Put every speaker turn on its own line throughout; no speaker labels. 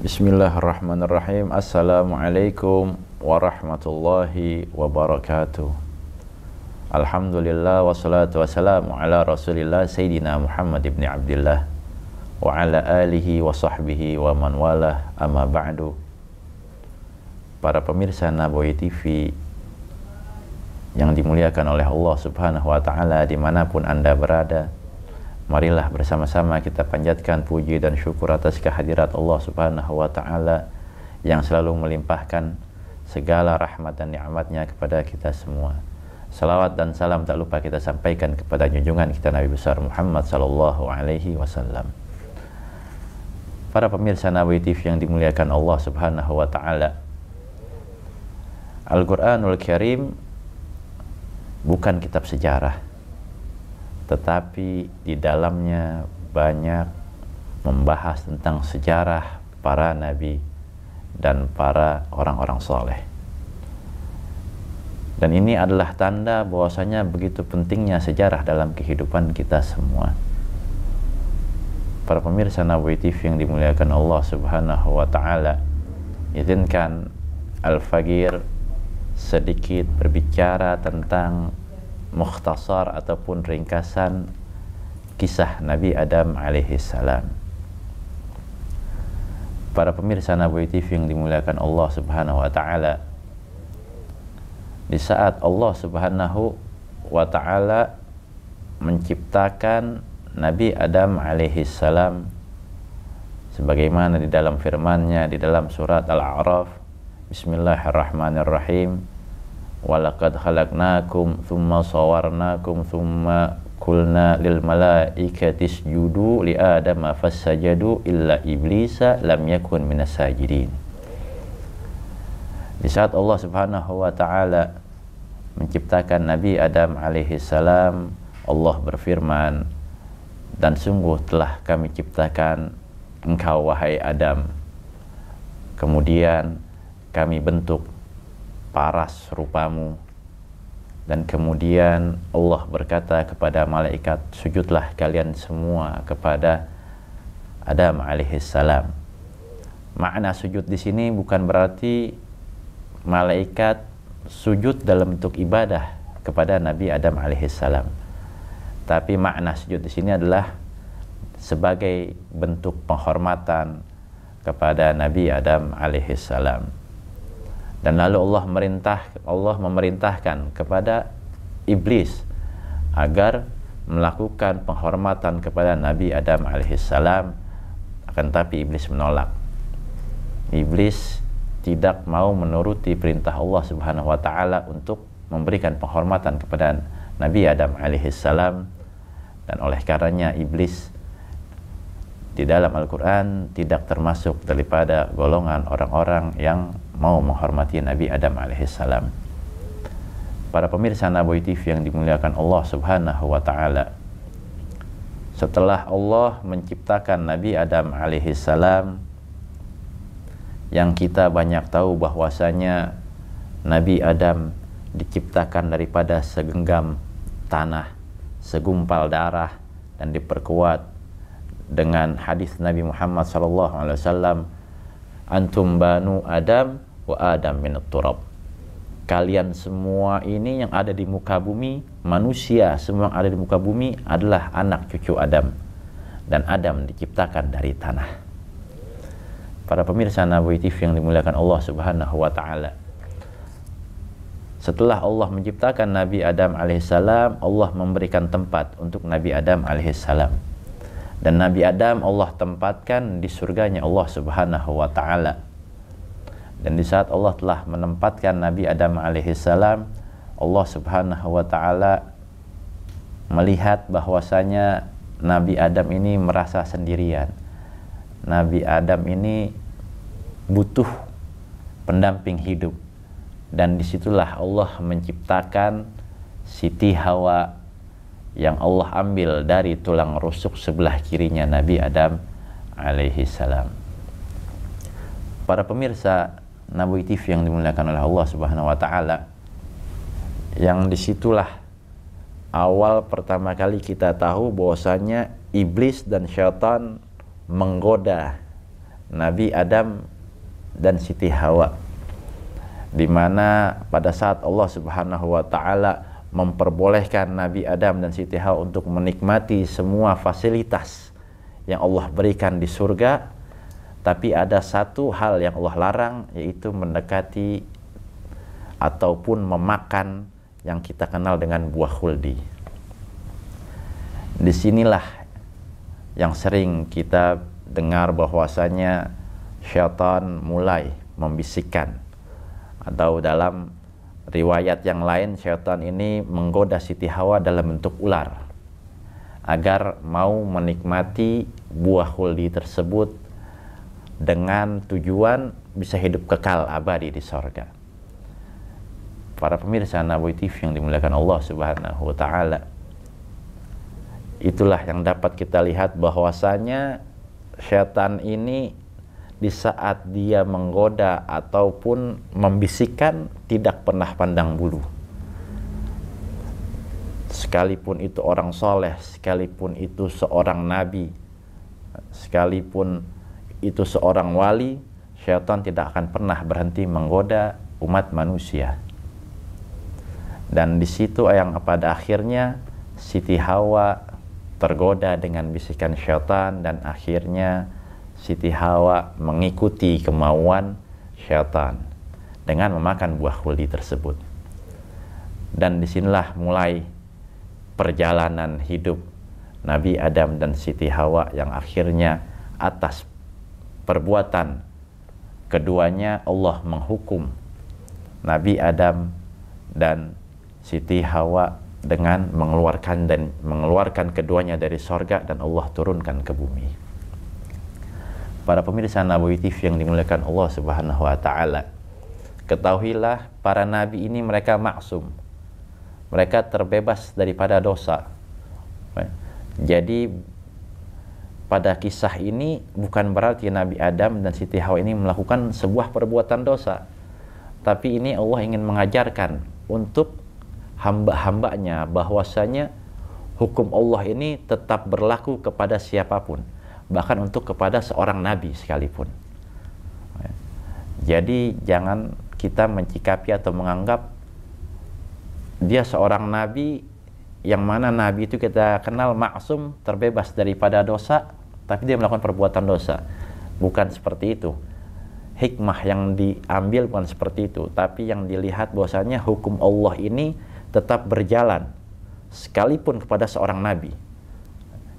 Bismillahirrahmanirrahim. Assalamualaikum warahmatullahi wabarakatuh. Alhamdulillah wassalatu wassalamu ala Rasulillah Sayyidina Muhammad ibn Abdullah wa ala alihi wa sahbihi wa man walah amma ba'du. Para pemirsa Naboy TV yang dimuliakan oleh Allah Subhanahu wa taala dimanapun Anda berada Marilah bersama-sama kita panjatkan puji dan syukur atas kehadirat Allah Subhanahu wa taala yang selalu melimpahkan segala rahmat dan nikmatnya kepada kita semua. Salawat dan salam tak lupa kita sampaikan kepada junjungan kita Nabi besar Muhammad sallallahu alaihi wasallam. Para pemirsa Nabi TV yang dimuliakan Allah Subhanahu wa taala. Al-Qur'anul Karim bukan kitab sejarah tetapi di dalamnya banyak membahas tentang sejarah para nabi dan para orang-orang soleh. Dan ini adalah tanda bahwasanya begitu pentingnya sejarah dalam kehidupan kita semua. Para pemirsa Nabi TV yang dimuliakan Allah Subhanahu wa taala, izinkan Al-Fagir sedikit berbicara tentang mukhtasar ataupun ringkasan kisah Nabi Adam alaihi salam. Para pemirsa Nabi TV yang dimuliakan Allah Subhanahu wa taala. Di saat Allah Subhanahu wa taala menciptakan Nabi Adam alaihi salam sebagaimana di dalam firman-Nya di dalam surat Al-A'raf Bismillahirrahmanirrahim walaqad halaknakum thumma sawarnakum thumma kulna lil malaikati isjudu li adama fasajadu illa iblisa lam yakun minas sajidin di saat Allah subhanahu wa ta'ala menciptakan Nabi Adam alaihi salam Allah berfirman dan sungguh telah kami ciptakan engkau wahai Adam kemudian kami bentuk paras rupamu. Dan kemudian Allah berkata kepada malaikat, sujudlah kalian semua kepada Adam alaihissalam. Makna sujud di sini bukan berarti malaikat sujud dalam bentuk ibadah kepada Nabi Adam alaihissalam. Tapi makna sujud di sini adalah sebagai bentuk penghormatan kepada Nabi Adam alaihissalam. Dan lalu Allah merintah Allah memerintahkan kepada iblis agar melakukan penghormatan kepada Nabi Adam alaihissalam akan tapi iblis menolak. Iblis tidak mau menuruti perintah Allah Subhanahu wa taala untuk memberikan penghormatan kepada Nabi Adam alaihissalam dan oleh karenanya iblis di dalam Al-Qur'an tidak termasuk daripada golongan orang-orang yang mau menghormati Nabi Adam alaihissalam. Para pemirsa Nabawi TV yang dimuliakan Allah Subhanahu wa taala. Setelah Allah menciptakan Nabi Adam alaihissalam yang kita banyak tahu bahwasanya Nabi Adam diciptakan daripada segenggam tanah, segumpal darah dan diperkuat dengan hadis Nabi Muhammad saw. antum banu Adam wa adam min turab kalian semua ini yang ada di muka bumi manusia semua yang ada di muka bumi adalah anak cucu Adam dan Adam diciptakan dari tanah para pemirsa Nabi TV yang dimuliakan Allah Subhanahu wa taala setelah Allah menciptakan Nabi Adam alaihissalam Allah memberikan tempat untuk Nabi Adam alaihissalam dan Nabi Adam Allah tempatkan di surganya Allah Subhanahu wa taala dan di saat Allah telah menempatkan Nabi Adam alaihissalam, Allah subhanahu wa ta'ala melihat bahwasanya Nabi Adam ini merasa sendirian. Nabi Adam ini butuh pendamping hidup. Dan disitulah Allah menciptakan Siti Hawa yang Allah ambil dari tulang rusuk sebelah kirinya Nabi Adam alaihissalam. salam. Para pemirsa Nabi TV yang dimuliakan oleh Allah Subhanahu wa taala yang disitulah awal pertama kali kita tahu bahwasanya iblis dan syaitan menggoda Nabi Adam dan Siti Hawa di mana pada saat Allah Subhanahu wa taala memperbolehkan Nabi Adam dan Siti Hawa untuk menikmati semua fasilitas yang Allah berikan di surga tapi ada satu hal yang Allah larang yaitu mendekati ataupun memakan yang kita kenal dengan buah khuldi. Disinilah yang sering kita dengar bahwasanya syaitan mulai membisikkan atau dalam riwayat yang lain syaitan ini menggoda Siti Hawa dalam bentuk ular agar mau menikmati buah huldi tersebut dengan tujuan bisa hidup kekal abadi di sorga. Para pemirsa Nabi TV yang dimuliakan Allah Subhanahu wa taala. Itulah yang dapat kita lihat bahwasanya setan ini di saat dia menggoda ataupun membisikkan tidak pernah pandang bulu. Sekalipun itu orang soleh, sekalipun itu seorang nabi, sekalipun itu seorang wali, syaitan tidak akan pernah berhenti menggoda umat manusia. Dan di situ yang pada akhirnya Siti Hawa tergoda dengan bisikan syaitan dan akhirnya Siti Hawa mengikuti kemauan syaitan dengan memakan buah khuldi tersebut. Dan disinilah mulai perjalanan hidup Nabi Adam dan Siti Hawa yang akhirnya atas perbuatan keduanya Allah menghukum Nabi Adam dan Siti Hawa dengan mengeluarkan dan mengeluarkan keduanya dari sorga dan Allah turunkan ke bumi. Para pemirsa Nabawi TV yang dimuliakan Allah Subhanahu wa taala. Ketahuilah para nabi ini mereka maksum. Mereka terbebas daripada dosa. Jadi pada kisah ini bukan berarti Nabi Adam dan Siti Hawa ini melakukan sebuah perbuatan dosa. Tapi ini Allah ingin mengajarkan untuk hamba-hambanya bahwasanya hukum Allah ini tetap berlaku kepada siapapun, bahkan untuk kepada seorang nabi sekalipun. Jadi jangan kita mencikapi atau menganggap dia seorang nabi yang mana nabi itu kita kenal maksum terbebas daripada dosa tapi dia melakukan perbuatan dosa. Bukan seperti itu. Hikmah yang diambil bukan seperti itu, tapi yang dilihat bahwasanya hukum Allah ini tetap berjalan sekalipun kepada seorang nabi.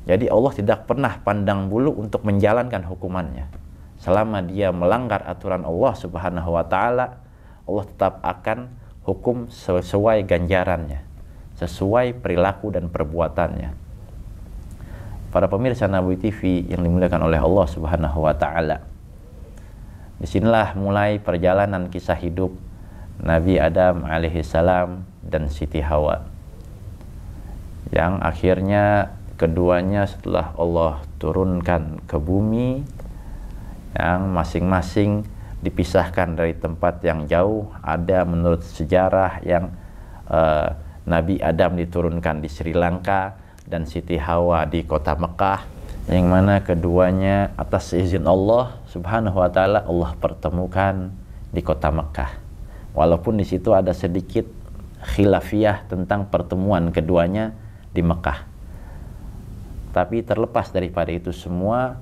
Jadi Allah tidak pernah pandang bulu untuk menjalankan hukumannya. Selama dia melanggar aturan Allah Subhanahu wa taala, Allah tetap akan hukum sesuai ganjarannya, sesuai perilaku dan perbuatannya para pemirsa Nabi TV yang dimuliakan oleh Allah Subhanahu wa taala. Disinilah mulai perjalanan kisah hidup Nabi Adam alaihissalam dan Siti Hawa. Yang akhirnya keduanya setelah Allah turunkan ke bumi yang masing-masing dipisahkan dari tempat yang jauh ada menurut sejarah yang uh, Nabi Adam diturunkan di Sri Lanka dan Siti Hawa di kota Mekah yang mana keduanya atas izin Allah Subhanahu wa taala Allah pertemukan di kota Mekah. Walaupun di situ ada sedikit khilafiyah tentang pertemuan keduanya di Mekah. Tapi terlepas daripada itu semua,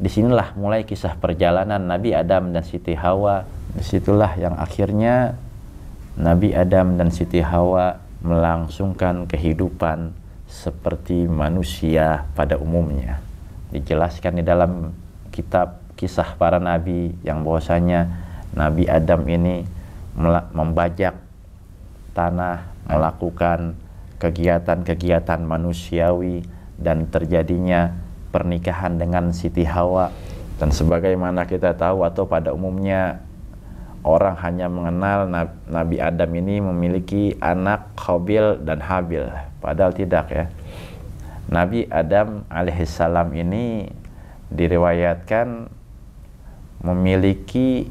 disinilah mulai kisah perjalanan Nabi Adam dan Siti Hawa. Disitulah yang akhirnya Nabi Adam dan Siti Hawa melangsungkan kehidupan seperti manusia pada umumnya. Dijelaskan di dalam kitab kisah para nabi yang bahwasanya Nabi Adam ini membajak tanah, melakukan kegiatan-kegiatan manusiawi dan terjadinya pernikahan dengan Siti Hawa dan sebagaimana kita tahu atau pada umumnya orang hanya mengenal Nabi Adam ini memiliki anak Qabil dan Habil. Padahal tidak ya. Nabi Adam alaihissalam ini diriwayatkan memiliki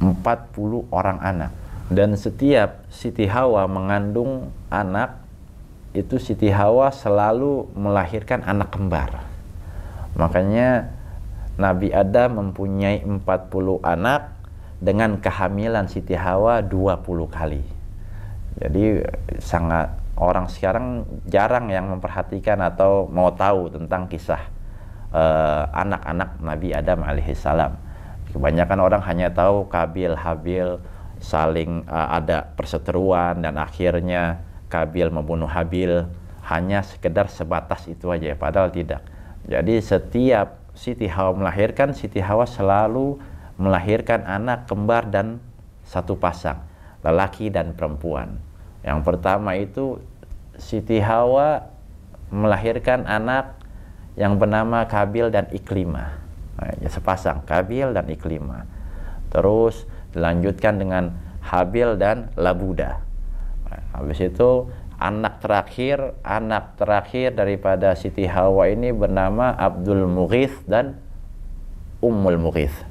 40 orang anak. Dan setiap Siti Hawa mengandung anak, itu Siti Hawa selalu melahirkan anak kembar. Makanya Nabi Adam mempunyai 40 anak, dengan kehamilan Siti Hawa 20 kali. Jadi sangat orang sekarang jarang yang memperhatikan atau mau tahu tentang kisah eh, anak-anak uh, Nabi Adam alaihissalam. Kebanyakan orang hanya tahu Kabil, Habil saling uh, ada perseteruan dan akhirnya Kabil membunuh Habil hanya sekedar sebatas itu aja padahal tidak. Jadi setiap Siti Hawa melahirkan, Siti Hawa selalu melahirkan anak kembar dan satu pasang, lelaki dan perempuan. Yang pertama itu Siti Hawa melahirkan anak yang bernama Kabil dan Iklima nah, Ya, sepasang Kabil dan Iklima Terus dilanjutkan dengan Habil dan Labuda. Nah, habis itu anak terakhir, anak terakhir daripada Siti Hawa ini bernama Abdul Mughith dan Ummul Mughith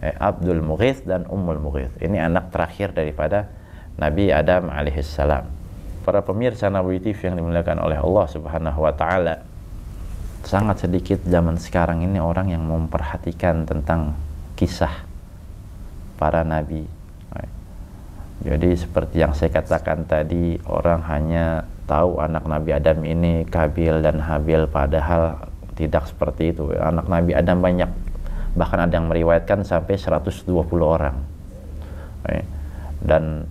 eh, Abdul Mughith dan Ummul Mughith. Ini anak terakhir daripada Nabi Adam alaihissalam. Para pemirsa Nabi TV yang dimuliakan oleh Allah Subhanahu wa taala. Sangat sedikit zaman sekarang ini orang yang memperhatikan tentang kisah para nabi. Eh, jadi seperti yang saya katakan tadi, orang hanya tahu anak Nabi Adam ini Kabil dan Habil padahal tidak seperti itu. Anak Nabi Adam banyak bahkan ada yang meriwayatkan sampai 120 orang eh, dan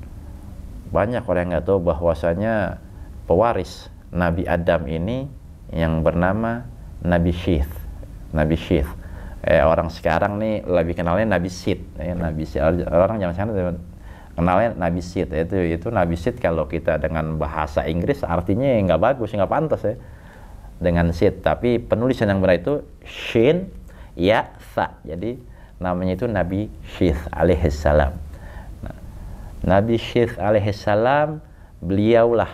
banyak orang yang nggak tahu bahwasanya pewaris Nabi Adam ini yang bernama Nabi Syith Nabi Syith eh, orang sekarang nih lebih kenalnya Nabi Sid eh, Nabi Syith. orang zaman sana kenalnya Nabi Sid itu itu Nabi Sid kalau kita dengan bahasa Inggris artinya nggak bagus nggak pantas ya dengan Sid tapi penulisan yang benar itu Shin ya sa jadi namanya itu Nabi Syith alaihissalam nah, Nabi Syith alaihissalam beliaulah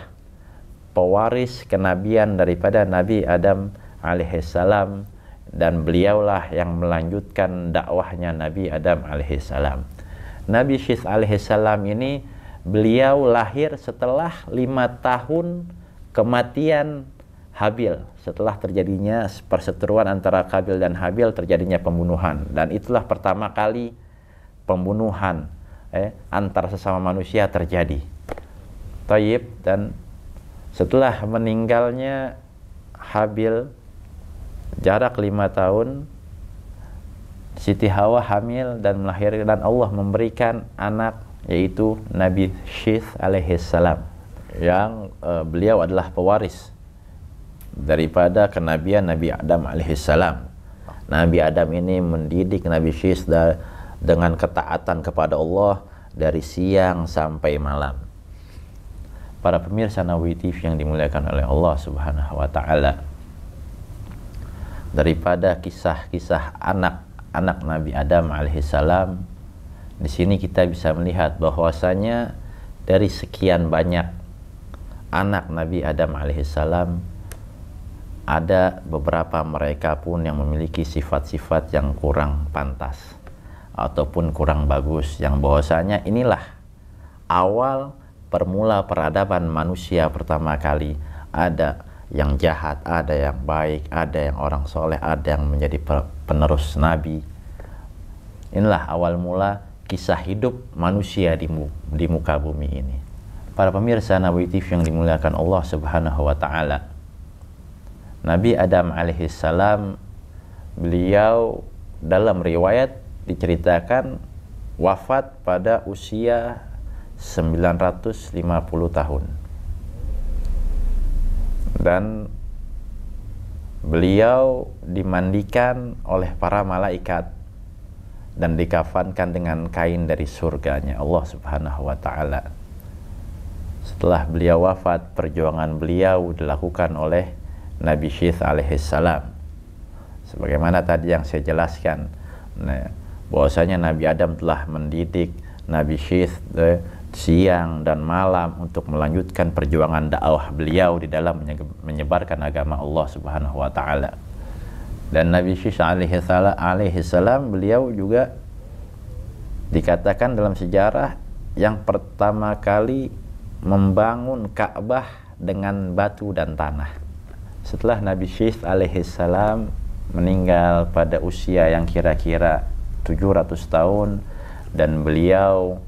pewaris kenabian daripada Nabi Adam alaihissalam dan beliaulah yang melanjutkan dakwahnya Nabi Adam alaihissalam Nabi Syith alaihissalam ini beliau lahir setelah lima tahun kematian Habil setelah terjadinya perseteruan antara Kabil dan Habil terjadinya pembunuhan dan itulah pertama kali pembunuhan eh, antara sesama manusia terjadi. Taib dan setelah meninggalnya Habil jarak lima tahun Siti Hawa hamil dan melahirkan dan Allah memberikan anak yaitu Nabi Syith alaihissalam yang uh, beliau adalah pewaris daripada kenabian Nabi Adam alaihissalam. Nabi Adam ini mendidik Nabi Syis dengan ketaatan kepada Allah dari siang sampai malam. Para pemirsa Nawawi TV yang dimuliakan oleh Allah Subhanahu wa taala. Daripada kisah-kisah anak-anak Nabi Adam alaihissalam, di sini kita bisa melihat bahwasanya dari sekian banyak anak Nabi Adam alaihissalam ada beberapa mereka pun yang memiliki sifat-sifat yang kurang pantas ataupun kurang bagus yang bahwasanya inilah awal permula peradaban manusia pertama kali ada yang jahat, ada yang baik, ada yang orang soleh, ada yang menjadi penerus nabi. Inilah awal mula kisah hidup manusia di, di muka bumi ini. Para pemirsa Nabi TV yang dimuliakan Allah Subhanahu wa taala Nabi Adam alaihissalam beliau dalam riwayat diceritakan wafat pada usia 950 tahun dan beliau dimandikan oleh para malaikat dan dikafankan dengan kain dari surganya Allah Subhanahu wa taala. Setelah beliau wafat, perjuangan beliau dilakukan oleh Nabi Syith alaihissalam sebagaimana tadi yang saya jelaskan nah, bahwasanya Nabi Adam telah mendidik Nabi Syith siang dan malam untuk melanjutkan perjuangan dakwah beliau di dalam menyebarkan agama Allah Subhanahu wa taala. Dan Nabi Syith alaihi salam beliau juga dikatakan dalam sejarah yang pertama kali membangun Ka'bah dengan batu dan tanah setelah Nabi Syith alaihissalam meninggal pada usia yang kira-kira 700 tahun dan beliau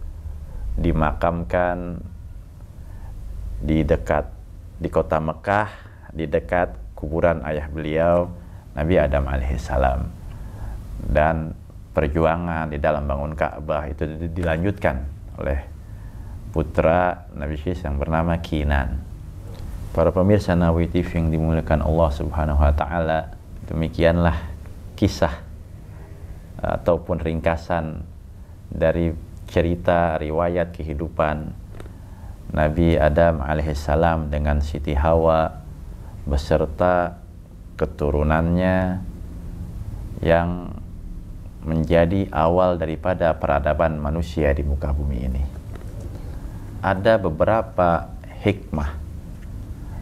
dimakamkan di dekat di kota Mekah di dekat kuburan ayah beliau Nabi Adam alaihissalam dan perjuangan di dalam bangun Ka'bah itu dilanjutkan oleh putra Nabi Syis yang bernama Kinan. Para pemirsa Nawi TV yang dimuliakan Allah Subhanahu wa taala, demikianlah kisah uh, ataupun ringkasan dari cerita riwayat kehidupan Nabi Adam alaihissalam dengan Siti Hawa beserta keturunannya yang menjadi awal daripada peradaban manusia di muka bumi ini. Ada beberapa hikmah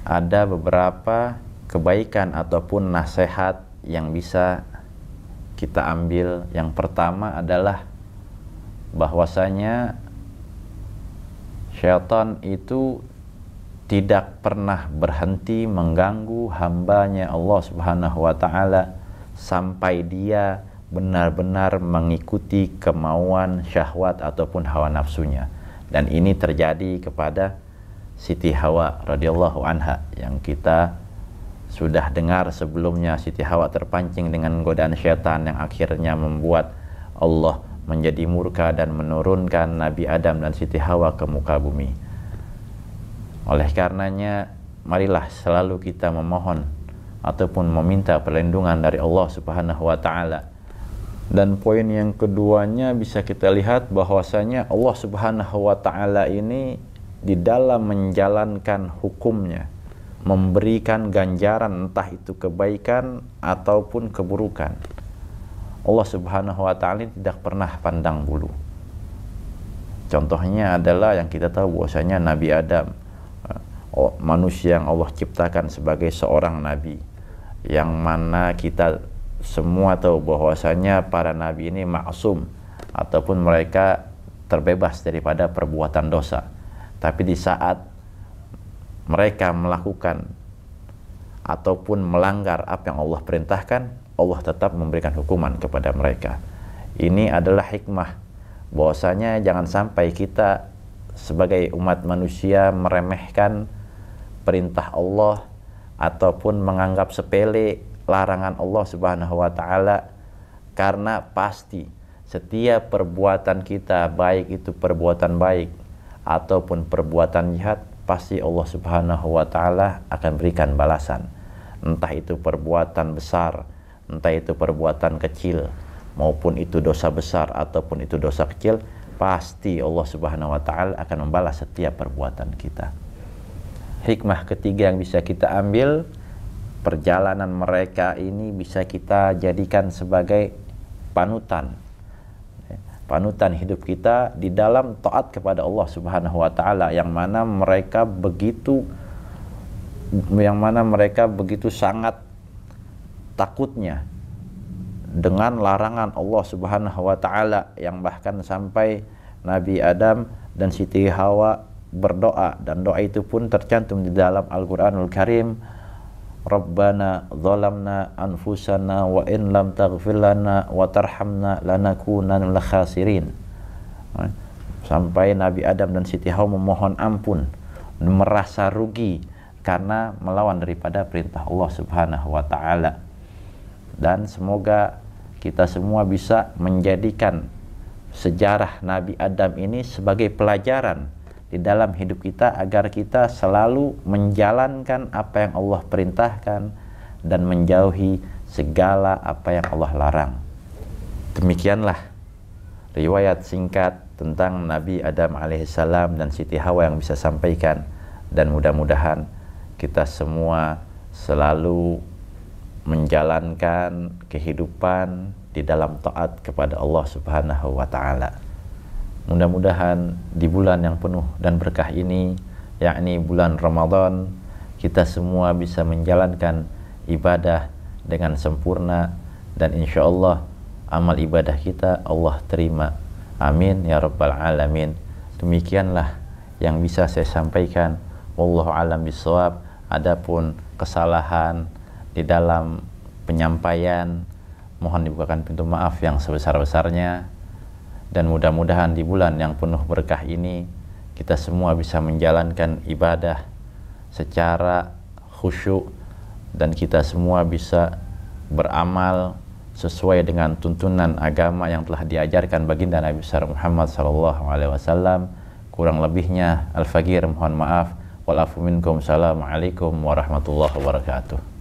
ada beberapa kebaikan ataupun nasihat yang bisa kita ambil. Yang pertama adalah bahwasanya syaitan itu tidak pernah berhenti mengganggu hambanya Allah Subhanahu wa taala sampai dia benar-benar mengikuti kemauan syahwat ataupun hawa nafsunya dan ini terjadi kepada Siti Hawa radhiyallahu anha yang kita sudah dengar sebelumnya Siti Hawa terpancing dengan godaan setan yang akhirnya membuat Allah menjadi murka dan menurunkan Nabi Adam dan Siti Hawa ke muka bumi. Oleh karenanya, marilah selalu kita memohon ataupun meminta perlindungan dari Allah Subhanahu wa taala. Dan poin yang keduanya bisa kita lihat bahwasanya Allah Subhanahu wa taala ini di dalam menjalankan hukumnya memberikan ganjaran entah itu kebaikan ataupun keburukan. Allah Subhanahu wa taala tidak pernah pandang bulu. Contohnya adalah yang kita tahu bahwasanya Nabi Adam eh, oh, manusia yang Allah ciptakan sebagai seorang nabi yang mana kita semua tahu bahwasanya para nabi ini maksum ataupun mereka terbebas daripada perbuatan dosa tapi di saat mereka melakukan ataupun melanggar apa yang Allah perintahkan, Allah tetap memberikan hukuman kepada mereka. Ini adalah hikmah bahwasanya jangan sampai kita sebagai umat manusia meremehkan perintah Allah ataupun menganggap sepele larangan Allah Subhanahu wa taala karena pasti setiap perbuatan kita baik itu perbuatan baik ataupun perbuatan jahat, pasti Allah Subhanahu wa taala akan berikan balasan. Entah itu perbuatan besar, entah itu perbuatan kecil, maupun itu dosa besar ataupun itu dosa kecil, pasti Allah Subhanahu wa taala akan membalas setiap perbuatan kita. Hikmah ketiga yang bisa kita ambil, perjalanan mereka ini bisa kita jadikan sebagai panutan panutan hidup kita di dalam taat kepada Allah Subhanahu wa taala yang mana mereka begitu yang mana mereka begitu sangat takutnya dengan larangan Allah Subhanahu wa taala yang bahkan sampai Nabi Adam dan Siti Hawa berdoa dan doa itu pun tercantum di dalam Al-Qur'anul Karim Rabbana zalamna anfusana wa in lam taghfir lana wa tarhamna lanakunanil khasirin. Sampai Nabi Adam dan Siti Hawa memohon ampun, merasa rugi karena melawan daripada perintah Allah Subhanahu wa taala. Dan semoga kita semua bisa menjadikan sejarah Nabi Adam ini sebagai pelajaran di dalam hidup kita agar kita selalu menjalankan apa yang Allah perintahkan dan menjauhi segala apa yang Allah larang. Demikianlah riwayat singkat tentang Nabi Adam alaihissalam dan Siti Hawa yang bisa sampaikan dan mudah-mudahan kita semua selalu menjalankan kehidupan di dalam taat kepada Allah Subhanahu wa taala. Mudah-mudahan di bulan yang penuh dan berkah ini, yakni bulan Ramadan, kita semua bisa menjalankan ibadah dengan sempurna dan insya Allah amal ibadah kita Allah terima. Amin ya rabbal alamin. Demikianlah yang bisa saya sampaikan. Wallahu alam bisawab. Adapun kesalahan di dalam penyampaian mohon dibukakan pintu maaf yang sebesar-besarnya dan mudah-mudahan di bulan yang penuh berkah ini kita semua bisa menjalankan ibadah secara khusyuk dan kita semua bisa beramal sesuai dengan tuntunan agama yang telah diajarkan baginda Nabi besar Muhammad sallallahu alaihi wasallam kurang lebihnya al-fagir mohon maaf walafu minkum assalamualaikum warahmatullahi wabarakatuh